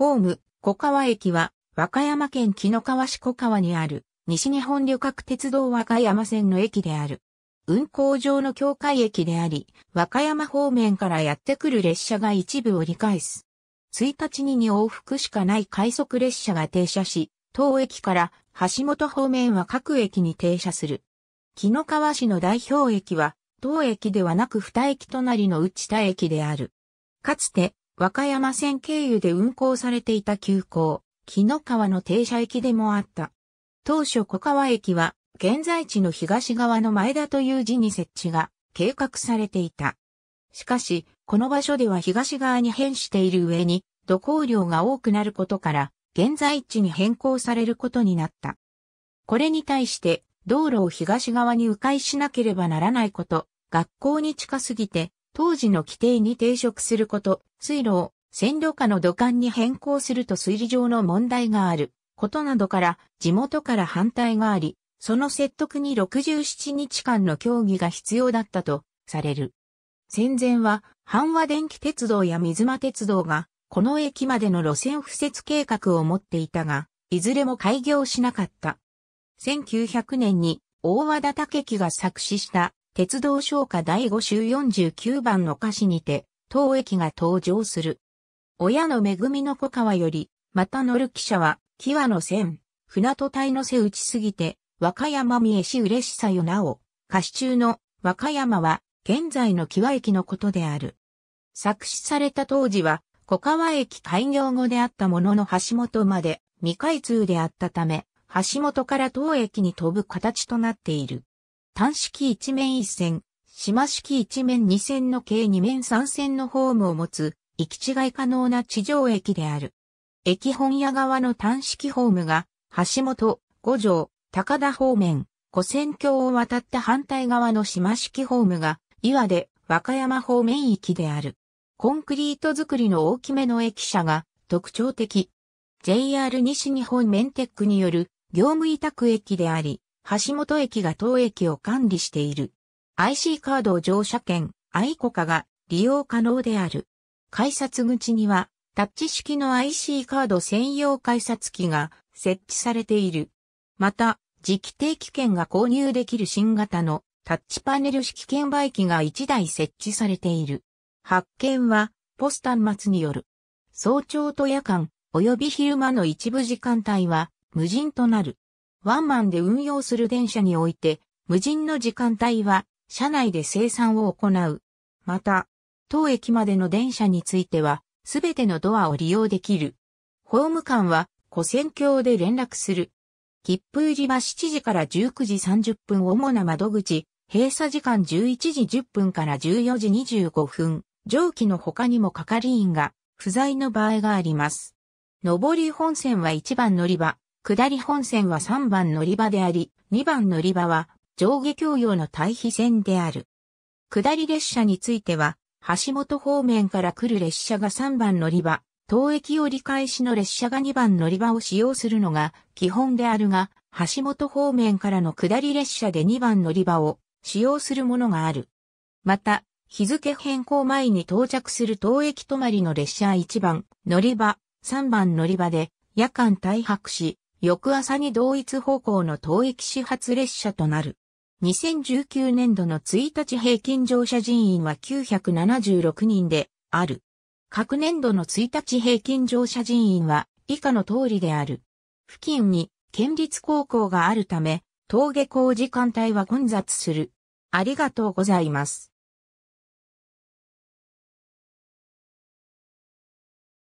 ホーム、小川駅は、和歌山県紀の川市小川にある、西日本旅客鉄道和歌山線の駅である。運行上の境界駅であり、和歌山方面からやってくる列車が一部折り返す。1日に2往復しかない快速列車が停車し、当駅から橋本方面は各駅に停車する。紀の川市の代表駅は、当駅ではなく二駅隣の内田駅である。かつて、和歌山線経由で運行されていた急行、木の川の停車駅でもあった。当初小川駅は、現在地の東側の前田という字に設置が計画されていた。しかし、この場所では東側に変している上に、土工量が多くなることから、現在地に変更されることになった。これに対して、道路を東側に迂回しなければならないこと、学校に近すぎて、当時の規定に抵触すること、水路を線路下の土管に変更すると推理上の問題があることなどから地元から反対があり、その説得に67日間の協議が必要だったとされる。戦前は阪和電気鉄道や水間鉄道がこの駅までの路線敷設計画を持っていたが、いずれも開業しなかった。1900年に大和田武木が作詞した鉄道昇華第5週49番の歌詞にて、当駅が登場する。親の恵みの小川より、また乗る汽車は、キワの線、船戸隊の背打ちすぎて、和歌山三重市嬉しさよなお、歌詞中の和歌山は、現在のキワ駅のことである。作詞された当時は、小川駅開業後であったものの橋本まで未開通であったため、橋本から当駅に飛ぶ形となっている。単式一面一線、島式一面二線の計二面三線のホームを持つ、行き違い可能な地上駅である。駅本屋側の単式ホームが、橋本、五条、高田方面、古線橋を渡った反対側の島式ホームが、岩出、和歌山方面駅である。コンクリート造りの大きめの駅舎が特徴的。JR 西日本メンテックによる業務委託駅であり、橋本駅が当駅を管理している。IC カード乗車券、イコカが利用可能である。改札口には、タッチ式の IC カード専用改札機が設置されている。また、磁気定期券が購入できる新型のタッチパネル式券売機が1台設置されている。発券は、ポスター末による。早朝と夜間、及び昼間の一部時間帯は、無人となる。ワンマンで運用する電車において、無人の時間帯は、車内で生産を行う。また、当駅までの電車については、すべてのドアを利用できる。ホーム間は、古線橋で連絡する。切符売りは7時から19時30分主な窓口、閉鎖時間11時10分から14時25分、蒸気の他にも係員が不在の場合があります。上り本線は1番乗り場、下り本線は3番乗り場であり、2番乗り場は上下共用の対比線である。下り列車については、橋本方面から来る列車が3番乗り場、当駅折り返しの列車が2番乗り場を使用するのが基本であるが、橋本方面からの下り列車で2番乗り場を使用するものがある。また、日付変更前に到着する当駅止まりの列車1番乗り場、3番乗り場で夜間退泊し、翌朝に同一方向の当駅始発列車となる。2019年度の1日平均乗車人員は976人である。各年度の1日平均乗車人員は以下の通りである。付近に県立高校があるため、登下校時間帯は混雑する。ありがとうございます。